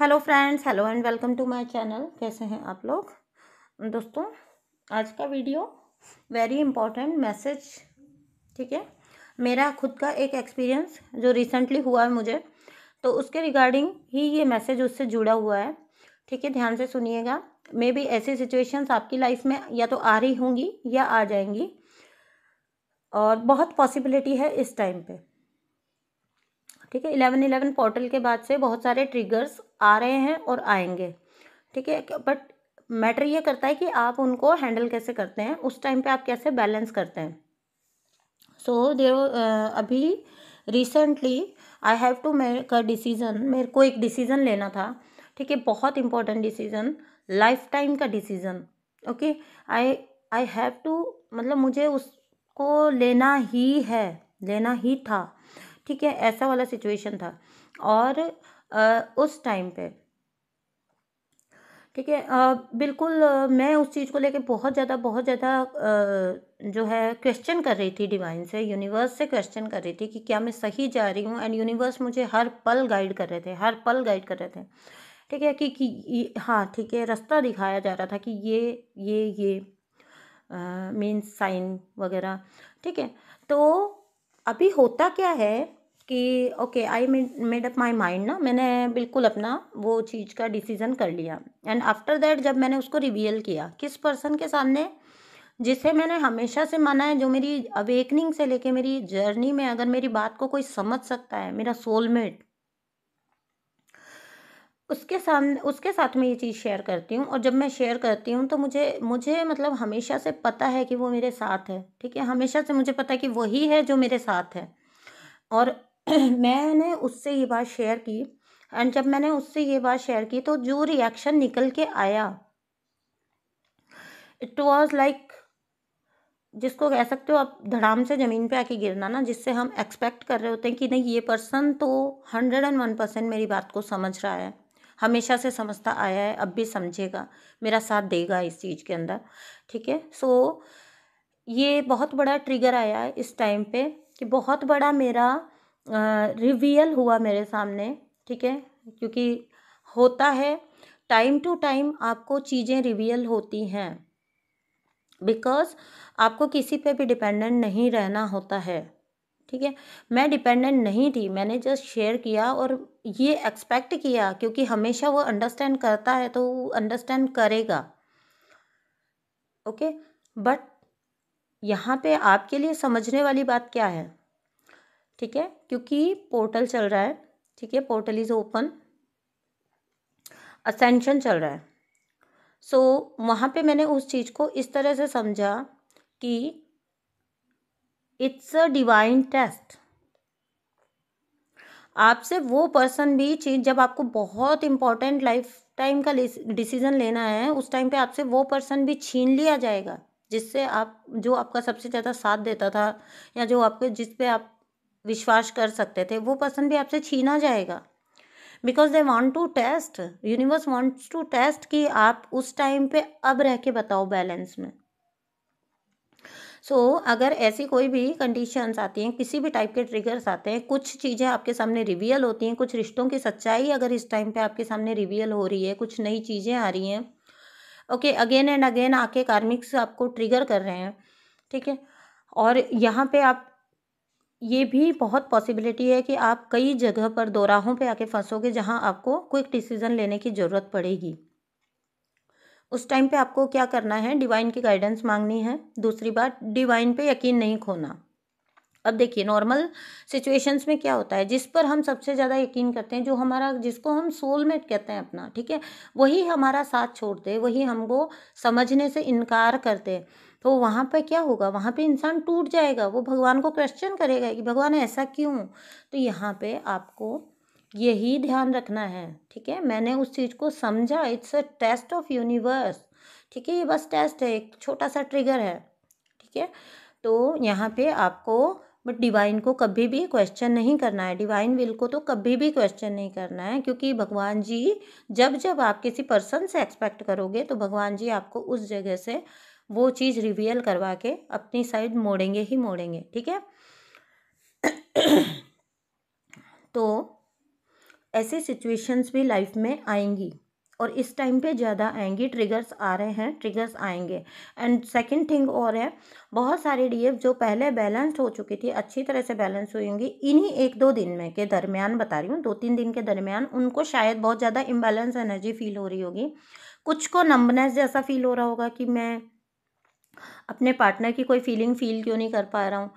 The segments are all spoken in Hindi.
Hello friends hello and welcome to my channel कैसे हैं आप लोग दोस्तों आज का वीडियो वेरी इम्पोर्टेंट मैसेज ठीक है मेरा खुद का एक एक्सपीरियंस जो रिसेंटली हुआ है मुझे तो उसके रिगार्डिंग ही ये मैसेज उससे जुड़ा हुआ है ठीक है ध्यान से सुनिएगा मे बी ऐसी सिचुएशंस आपकी लाइफ में या तो आ रही होंगी या आ जाएंगी और बहुत पॉसिबिलिटी है इस टाइम पर ठीक है इलेवन इलेवन पोर्टल के बाद से बहुत सारे ट्रिगर्स आ रहे हैं और आएंगे ठीक है बट मैटर ये करता है कि आप उनको हैंडल कैसे करते हैं उस टाइम पे आप कैसे बैलेंस करते हैं सो so, देर uh, अभी recently I have to make a decision मेरे को एक डिसीज़न लेना था ठीक है बहुत इंपॉर्टेंट डिसीज़न लाइफ टाइम का decision okay I I have to मतलब मुझे उसको लेना ही है लेना ही था ठीक है ऐसा वाला सिचुएशन था और आ, उस टाइम पे ठीक है बिल्कुल आ, मैं उस चीज़ को लेके बहुत ज़्यादा बहुत ज़्यादा जो है क्वेश्चन कर रही थी डिवाइन से यूनिवर्स से क्वेश्चन कर रही थी कि क्या मैं सही जा रही हूँ एंड यूनिवर्स मुझे हर पल गाइड कर रहे थे हर पल गाइड कर रहे थे ठीक है कि, कि हाँ ठीक है रास्ता दिखाया जा रहा था कि ये ये ये मीन्स साइन वगैरह ठीक है तो अभी होता क्या है कि okay I made up my mind ना मैंने बिल्कुल अपना वो चीज़ का डिसीज़न कर लिया एंड आफ्टर दैट जब मैंने उसको रिवील किया किस पर्सन के सामने जिसे मैंने हमेशा से माना है जो मेरी अवेकनिंग से लेके मेरी जर्नी में अगर मेरी बात को कोई समझ सकता है मेरा सोलमेट उसके सामने उसके साथ में ये चीज़ शेयर करती हूँ और जब मैं शेयर करती हूँ तो मुझे मुझे मतलब हमेशा से पता है कि वो मेरे साथ है ठीक है हमेशा से मुझे पता है कि वही है जो मेरे साथ है और मैंने उससे ये बात शेयर की एंड जब मैंने उससे ये बात शेयर की तो जो रिएक्शन निकल के आया इट वॉज लाइक जिसको कह सकते हो आप धड़ाम से ज़मीन पे आके गिरना ना जिससे हम एक्सपेक्ट कर रहे होते हैं कि नहीं ये पर्सन तो हंड्रेड एंड वन परसेंट मेरी बात को समझ रहा है हमेशा से समझता आया है अब भी समझेगा मेरा साथ देगा इस चीज़ के अंदर ठीक है सो ये बहुत बड़ा ट्रिगर आया है इस टाइम पे कि बहुत बड़ा मेरा रिवील हुआ मेरे सामने ठीक है क्योंकि होता है टाइम टू टाइम आपको चीज़ें रिवील होती हैं बिकॉज आपको किसी पे भी डिपेंडेंट नहीं रहना होता है ठीक है मैं डिपेंडेंट नहीं थी मैंने जस्ट शेयर किया और ये एक्सपेक्ट किया क्योंकि हमेशा वो अंडरस्टैंड करता है तो वो अंडरस्टैंड करेगा ओके बट यहाँ पे आपके लिए समझने वाली बात क्या है ठीक है क्योंकि पोर्टल चल रहा है ठीक है पोर्टल इज़ ओपन असेंशन चल रहा है सो so, वहाँ पे मैंने उस चीज़ को इस तरह से समझा कि इट्स अ डिवाइन टेस्ट आपसे वो पर्सन भी चीज़ जब आपको बहुत इंपॉर्टेंट लाइफ टाइम का डिसीज़न लेना है उस टाइम पे आपसे वो पर्सन भी छीन लिया जाएगा जिससे आप जो आपका सबसे ज़्यादा साथ देता था या जो आपके जिस पे आप विश्वास कर सकते थे वो पर्सन भी आपसे छीना जाएगा because they want to test universe wants to test कि आप उस टाइम पे अब रह के बताओ बैलेंस में सो so, अगर ऐसी कोई भी कंडीशंस आती हैं किसी भी टाइप के ट्रिगर्स आते हैं कुछ चीज़ें आपके सामने रिवियल होती हैं कुछ रिश्तों की सच्चाई अगर इस टाइम पे आपके सामने रिवियल हो रही है कुछ नई चीज़ें आ रही हैं ओके अगेन एंड अगेन आके कार्मिक्स आपको ट्रिगर कर रहे हैं ठीक है और यहाँ पे आप ये भी बहुत पॉसिबिलिटी है कि आप कई जगह पर दोराहों पे आके फंसोगे जहां आपको क्विक डिसीजन लेने की ज़रूरत पड़ेगी उस टाइम पे आपको क्या करना है डिवाइन की गाइडेंस मांगनी है दूसरी बात डिवाइन पे यकीन नहीं खोना अब देखिए नॉर्मल सिचुएशंस में क्या होता है जिस पर हम सबसे ज़्यादा यकीन करते हैं जो हमारा जिसको हम सोलमेट कहते हैं अपना ठीक है वही हमारा साथ छोड़ते वही हमको समझने से इनकार करते तो वहाँ पर क्या होगा वहाँ पे इंसान टूट जाएगा वो भगवान को क्वेश्चन करेगा कि भगवान ऐसा क्यों तो यहाँ पे आपको यही ध्यान रखना है ठीक है मैंने उस चीज़ को समझा it's a test of universe ठीक है ये बस टेस्ट है एक छोटा सा ट्रिगर है ठीक है तो यहाँ पे आपको बट डिवाइन को कभी भी क्वेश्चन नहीं करना है डिवाइन विल को तो कभी भी क्वेश्चन नहीं करना है क्योंकि भगवान जी जब जब आप किसी पर्सन से एक्सपेक्ट करोगे तो भगवान जी आपको उस जगह से वो चीज़ रिवील करवा के अपनी साइड मोड़ेंगे ही मोड़ेंगे ठीक है तो ऐसे सिचुएशंस भी लाइफ में आएंगी और इस टाइम पे ज़्यादा आएंगी ट्रिगर्स आ रहे हैं ट्रिगर्स आएंगे एंड सेकंड थिंग और है बहुत सारे डीएफ जो पहले बैलेंस्ड हो चुकी थी अच्छी तरह से बैलेंस हुई होंगी इन्हीं एक दो दिन में के दरमियान बता रही हूँ दो तीन दिन के दरमियान उनको शायद बहुत ज़्यादा इम्बैलेंस एनर्जी फील हो रही होगी कुछ को नम्बनेस जैसा फील हो रहा होगा कि मैं अपने पार्टनर की कोई फीलिंग फील क्यों नहीं कर पा रहा हूँ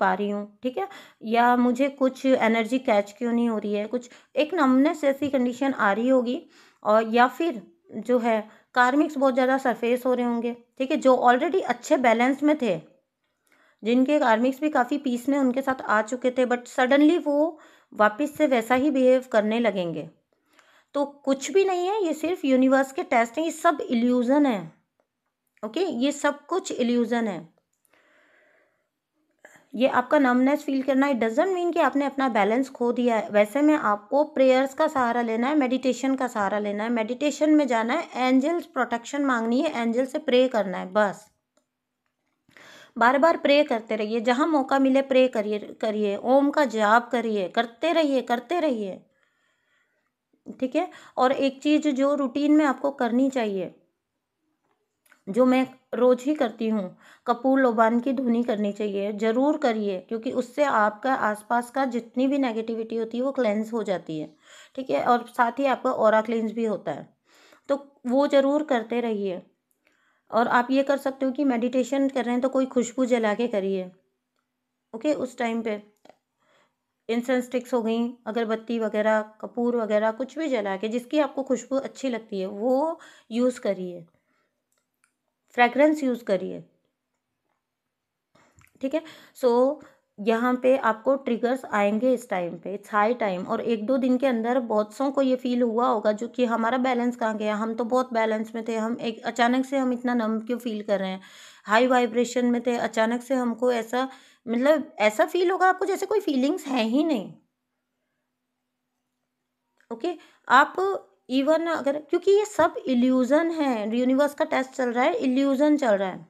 पा रही हूँ ठीक है या मुझे कुछ एनर्जी कैच क्यों नहीं हो रही है कुछ एक नमनेस जैसी कंडीशन आ रही होगी और या फिर जो है कार्मिक्स बहुत ज़्यादा सरफेस हो रहे होंगे ठीक है जो ऑलरेडी अच्छे बैलेंस में थे जिनके कार्मिक्स भी काफ़ी पीस में उनके साथ आ चुके थे बट सडनली वो वापस से वैसा ही बिहेव करने लगेंगे तो कुछ भी नहीं है ये सिर्फ यूनिवर्स के टेस्ट हैं ये सब इल्यूज़न है ओके ये सब कुछ इल्यूज़न है ये आपका नमनेस फील करना है डजेंट मीन कि आपने अपना बैलेंस खो दिया है वैसे में आपको प्रेयर्स का सहारा लेना है मेडिटेशन का सहारा लेना है मेडिटेशन में जाना है एंजल्स प्रोटेक्शन मांगनी है एंजल से प्रे करना है बस बार बार प्रे करते रहिए जहाँ मौका मिले प्रे करिए करिए ओम का जाप करिए करते रहिए करते रहिए ठीक है और एक चीज़ जो रूटीन में आपको करनी चाहिए जो मैं रोज ही करती हूँ कपूर लोबान की धुनी करनी चाहिए ज़रूर करिए क्योंकि उससे आपका आसपास का जितनी भी नेगेटिविटी होती है वो क्लेंस हो जाती है ठीक है और साथ ही आपका और क्लेंस भी होता है तो वो ज़रूर करते रहिए और आप ये कर सकते हो कि मेडिटेशन कर रहे हैं तो कोई खुशबू जला के करिए ओके उस टाइम पे इंसेंस स्टिक्स हो गई अगरबत्ती वगैरह कपूर वगैरह कुछ भी जला के जिसकी आपको खुशबू अच्छी लगती है वो यूज़ करिए फ्रेगरेंस यूज़ करिए ठीक है सो यहाँ पे आपको ट्रिगर्स आएंगे इस टाइम पे इट्स हाई टाइम और एक दो दिन के अंदर बहुत सौ को ये फील हुआ होगा जो कि हमारा बैलेंस कहाँ गया हम तो बहुत बैलेंस में थे हम एक अचानक से हम इतना नम क्यों फील कर रहे हैं हाई वाइब्रेशन में थे अचानक से हमको ऐसा मतलब ऐसा फील होगा आपको जैसे कोई फीलिंग्स है ही नहीं ओके okay? आप इवन अगर क्योंकि ये सब इल्यूज़न है यूनिवर्स का टेस्ट चल रहा है इल्यूज़न चल रहा है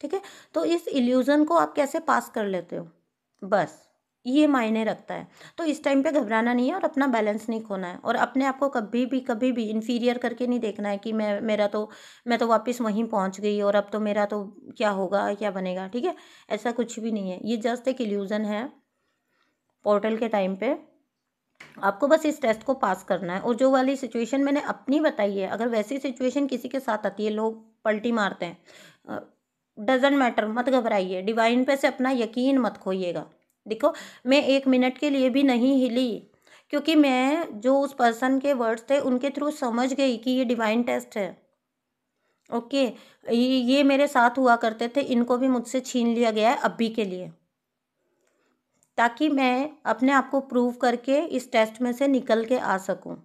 ठीक है तो इस इल्यूज़न को आप कैसे पास कर लेते हो बस ये मायने रखता है तो इस टाइम पे घबराना नहीं है और अपना बैलेंस नहीं खोना है और अपने आप को कभी भी कभी भी इन्फीरियर करके नहीं देखना है कि मैं मेरा तो मैं तो वापस वहीं पहुंच गई और अब तो मेरा तो क्या होगा क्या बनेगा ठीक है ऐसा कुछ भी नहीं है ये जस्ट एक इल्यूज़न है पोर्टल के टाइम पे आपको बस इस टेस्ट को पास करना है और जो वाली सिचुएशन मैंने अपनी बताई है अगर वैसी सिचुएशन किसी के साथ आती है लोग पलटी मारते हैं डजेंट मैटर मत घबराइए डिवाइन पे से अपना यकीन मत खोइएगा देखो मैं एक मिनट के लिए भी नहीं हिली क्योंकि मैं जो उस पर्सन के वर्ड्स थे उनके थ्रू समझ गई कि ये डिवाइन टेस्ट है ओके ये मेरे साथ हुआ करते थे इनको भी मुझसे छीन लिया गया है अभी के लिए ताकि मैं अपने आप को प्रूव करके इस टेस्ट में से निकल के आ सकूं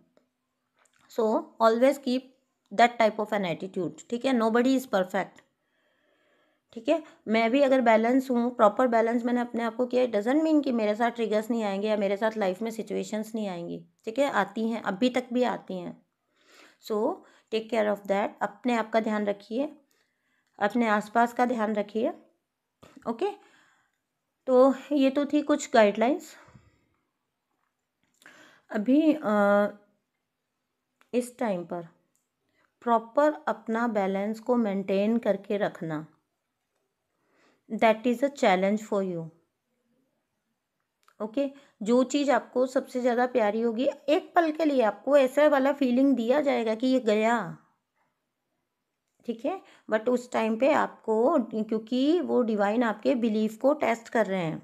so always keep that type of an attitude ठीक है नो बडी इज़ परफेक्ट ठीक है मैं भी अगर बैलेंस हूँ प्रॉपर बैलेंस मैंने अपने आप को किया डजेंट मीन कि मेरे साथ ट्रिगर्स नहीं आएंगे या मेरे साथ लाइफ में सिचुएशंस नहीं आएंगी ठीक है आती हैं अभी तक भी आती हैं so take care of that अपने आप का ध्यान रखिए अपने आसपास का ध्यान रखिए ओके okay? तो ये तो थी कुछ गाइडलाइंस अभी आ, इस टाइम पर प्रॉपर अपना बैलेंस को मेंटेन करके रखना that is a challenge for you okay जो चीज़ आपको सबसे ज़्यादा प्यारी होगी एक पल के लिए आपको ऐसा वाला फीलिंग दिया जाएगा कि ये गया ठीक है बट उस टाइम पे आपको क्योंकि वो डिवाइन आपके बिलीफ को टेस्ट कर रहे हैं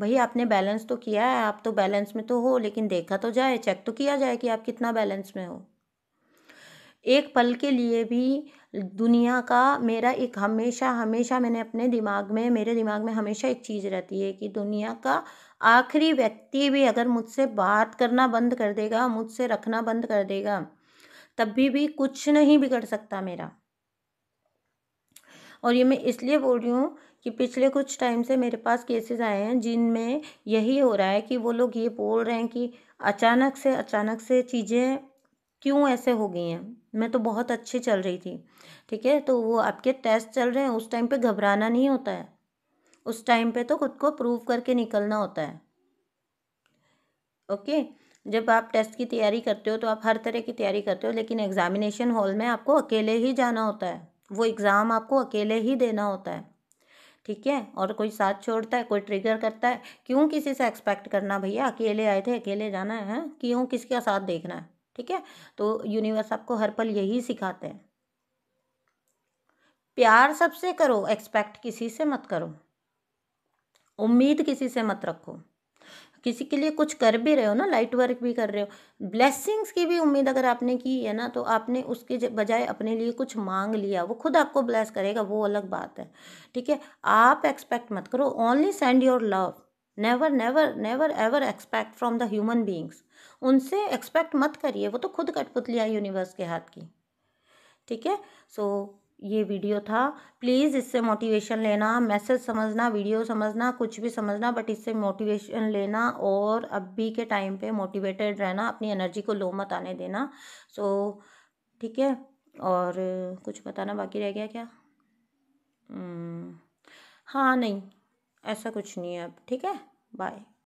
भाई आपने बैलेंस तो किया है आप तो बैलेंस में तो हो लेकिन देखा तो जाए चेक तो किया जाए कि आप कितना बैलेंस में हो एक पल के लिए भी दुनिया का मेरा एक हमेशा हमेशा मैंने अपने दिमाग में मेरे दिमाग में हमेशा एक चीज़ रहती है कि दुनिया का आखिरी व्यक्ति भी अगर मुझसे बात करना बंद कर देगा मुझसे रखना बंद कर देगा तब भी भी कुछ नहीं बिगड़ सकता मेरा और ये मैं इसलिए बोल रही हूँ कि पिछले कुछ टाइम से मेरे पास केसेस आए हैं जिनमें यही हो रहा है कि वो लोग ये बोल रहे हैं कि अचानक से अचानक से चीज़ें क्यों ऐसे हो गई हैं मैं तो बहुत अच्छी चल रही थी ठीक है तो वो आपके टेस्ट चल रहे हैं उस टाइम पे घबराना नहीं होता है उस टाइम पे तो खुद को प्रूव करके निकलना होता है ओके जब आप टेस्ट की तैयारी करते हो तो आप हर तरह की तैयारी करते हो लेकिन एग्ज़ामिनेशन हॉल में आपको अकेले ही जाना होता है वो एग्ज़ाम आपको अकेले ही देना होता है ठीक है और कोई साथ छोड़ता है कोई ट्रिगर करता है क्यों किसी से एक्सपेक्ट करना भैया अकेले आए थे अकेले जाना है क्यों किसके साथ देखना है ठीक है तो यूनिवर्स आपको हर पल यही सिखाते हैं प्यार सबसे करो एक्सपेक्ट किसी से मत करो उम्मीद किसी से मत रखो किसी के लिए कुछ कर भी रहे हो ना लाइट वर्क भी कर रहे हो ब्लेसिंग्स की भी उम्मीद अगर आपने की है ना तो आपने उसके बजाय अपने लिए कुछ मांग लिया वो खुद आपको ब्लेस करेगा वो अलग बात है ठीक है आप एक्सपेक्ट मत करो only send your love never never never ever expect from the human beings उनसे एक्सपेक्ट मत करिए वो तो खुद कठपुतलियाँ यूनिवर्स के हाथ की ठीक है सो ये वीडियो था प्लीज़ इससे मोटिवेशन लेना मैसेज समझना वीडियो समझना कुछ भी समझना बट इससे मोटिवेशन लेना और अभी के टाइम पे मोटिवेटेड रहना अपनी एनर्जी को लो मत आने देना सो so, ठीक है और कुछ बताना बाकी रह गया क्या हम्म, हाँ नहीं ऐसा कुछ नहीं है अब ठीक है बाय